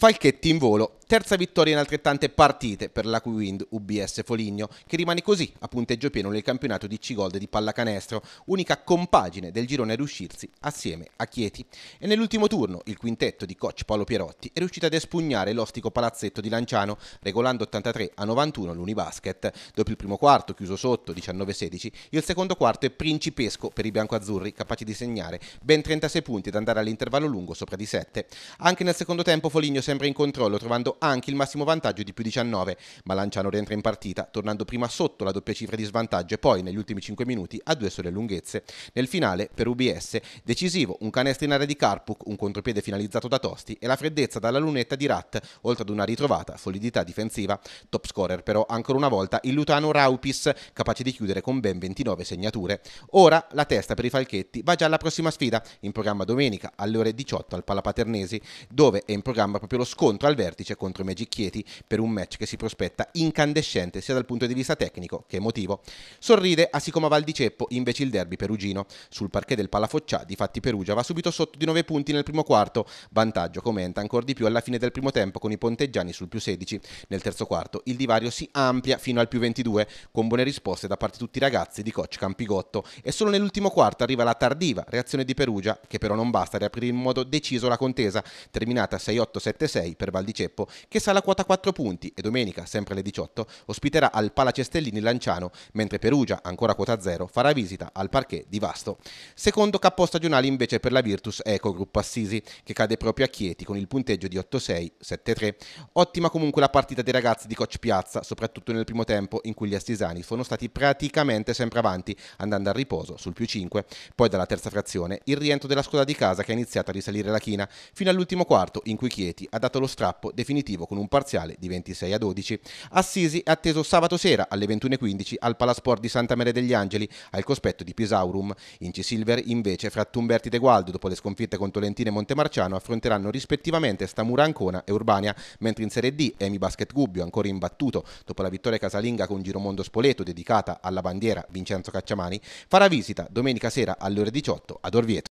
Falchetti in volo terza vittoria in altrettante partite per la wind UBS Foligno, che rimane così a punteggio pieno nel campionato di C-Gold di pallacanestro, unica compagine del girone a riuscirsi assieme a Chieti. E nell'ultimo turno il quintetto di coach Paolo Pierotti è riuscito ad espugnare l'ostico palazzetto di Lanciano, regolando 83 a 91 l'Unibasket. Dopo il primo quarto, chiuso sotto 19-16, il secondo quarto è principesco per i biancoazzurri, capaci di segnare ben 36 punti ed andare all'intervallo lungo sopra di 7. Anche nel secondo tempo Foligno sembra in controllo, trovando anche il massimo vantaggio di più 19, ma Lanciano rientra in partita, tornando prima sotto la doppia cifra di svantaggio e poi negli ultimi 5 minuti a due sole lunghezze. Nel finale, per UBS, decisivo un canestro in area di Karpuk, un contropiede finalizzato da Tosti e la freddezza dalla lunetta di Rat, oltre ad una ritrovata solidità difensiva. Top scorer però ancora una volta il Lutano Raupis, capace di chiudere con ben 29 segnature. Ora la testa per i Falchetti va già alla prossima sfida, in programma domenica alle ore 18 al Palapaternesi, dove è in programma proprio lo scontro al vertice con contro Magic Chieti per un match che si prospetta incandescente sia dal punto di vista tecnico che emotivo. Sorride ah a Sicoma Val di Ceppo invece il derby perugino. Sul parquet del Palafoccià, difatti Perugia va subito sotto di 9 punti nel primo quarto, vantaggio aumenta ancora di più alla fine del primo tempo con i ponteggiani sul più 16. Nel terzo quarto il divario si amplia fino al più 22 con buone risposte da parte di tutti i ragazzi di coach Campigotto e solo nell'ultimo quarto arriva la tardiva reazione di Perugia che però non basta a riaprire in modo deciso la contesa terminata 6-8-7-6 per Valdiceppo che sale a quota 4 punti e domenica, sempre alle 18, ospiterà al Palacestellini Cestellini Lanciano, mentre Perugia, ancora a quota 0, farà visita al parquet di Vasto. Secondo capo stagionale invece per la Virtus Eco Gruppo Assisi, che cade proprio a Chieti con il punteggio di 8-6, 7-3. Ottima comunque la partita dei ragazzi di Coach Piazza, soprattutto nel primo tempo in cui gli astisani sono stati praticamente sempre avanti, andando al riposo sul più 5. Poi dalla terza frazione il rientro della squadra di casa che ha iniziato a risalire la china, fino all'ultimo quarto in cui Chieti ha dato lo strappo definitivo definitivo con un parziale di 26 a 12. Assisi è atteso sabato sera alle 21.15 al Palasport di Santa Maria degli Angeli, al cospetto di Pisaurum. In C-Silver invece Frattumberti De Gualdo, dopo le sconfitte con Tolentino e Montemarciano, affronteranno rispettivamente Stamura Ancona e Urbania, mentre in Serie D Emi Basket Gubbio, ancora imbattuto dopo la vittoria casalinga con Giromondo Spoleto dedicata alla bandiera Vincenzo Cacciamani, farà visita domenica sera alle ore 18 ad Orvieto.